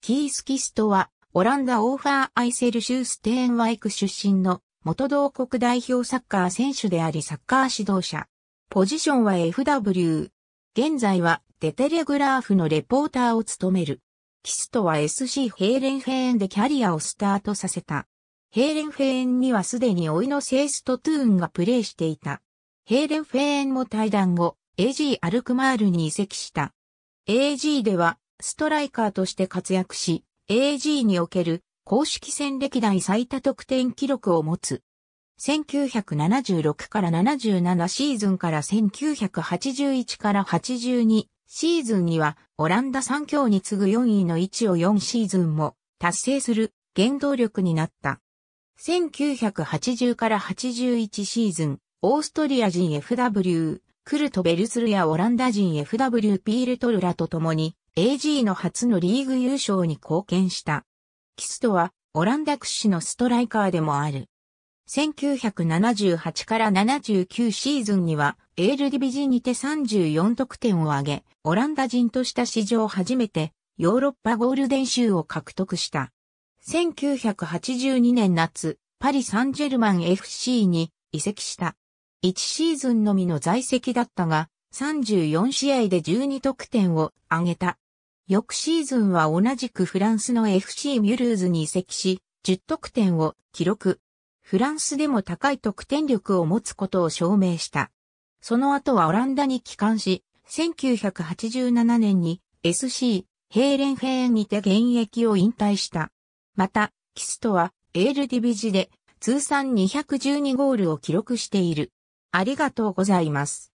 キース・キストは、オランダオーファー・アイセル・シューステーンワイク出身の元同国代表サッカー選手でありサッカー指導者。ポジションは FW。現在はデテレグラーフのレポーターを務める。キストは SC ヘーレンフェーンでキャリアをスタートさせた。ヘーレンフェーンにはすでに老いのセーストトゥーンがプレーしていた。ヘーレンフェーンも退団後、AG アルクマールに移籍した。AG ではストライカーとして活躍し、AG における公式戦歴代最多得点記録を持つ。1976から77シーズンから1981から82シーズンにはオランダ3強に次ぐ4位の位置を4シーズンも達成する原動力になった。1980から81シーズン、オーストリア人 FW、クルト・ベルスルやオランダ人 FW ピールトルラと共に AG の初のリーグ優勝に貢献した。キストは、オランダ屈指のストライカーでもある。1978から79シーズンには、エールディビジにて34得点を挙げ、オランダ人とした史上初めて、ヨーロッパゴールデン州を獲得した。1982年夏、パリ・サンジェルマン FC に移籍した。1シーズンのみの在籍だったが、34試合で12得点を挙げた。翌シーズンは同じくフランスの FC ミュルーズに移籍し、10得点を記録。フランスでも高い得点力を持つことを証明した。その後はオランダに帰還し、1987年に SC ヘーレンヘーンにて現役を引退した。また、キストはエールディビジで通算212ゴールを記録している。ありがとうございます。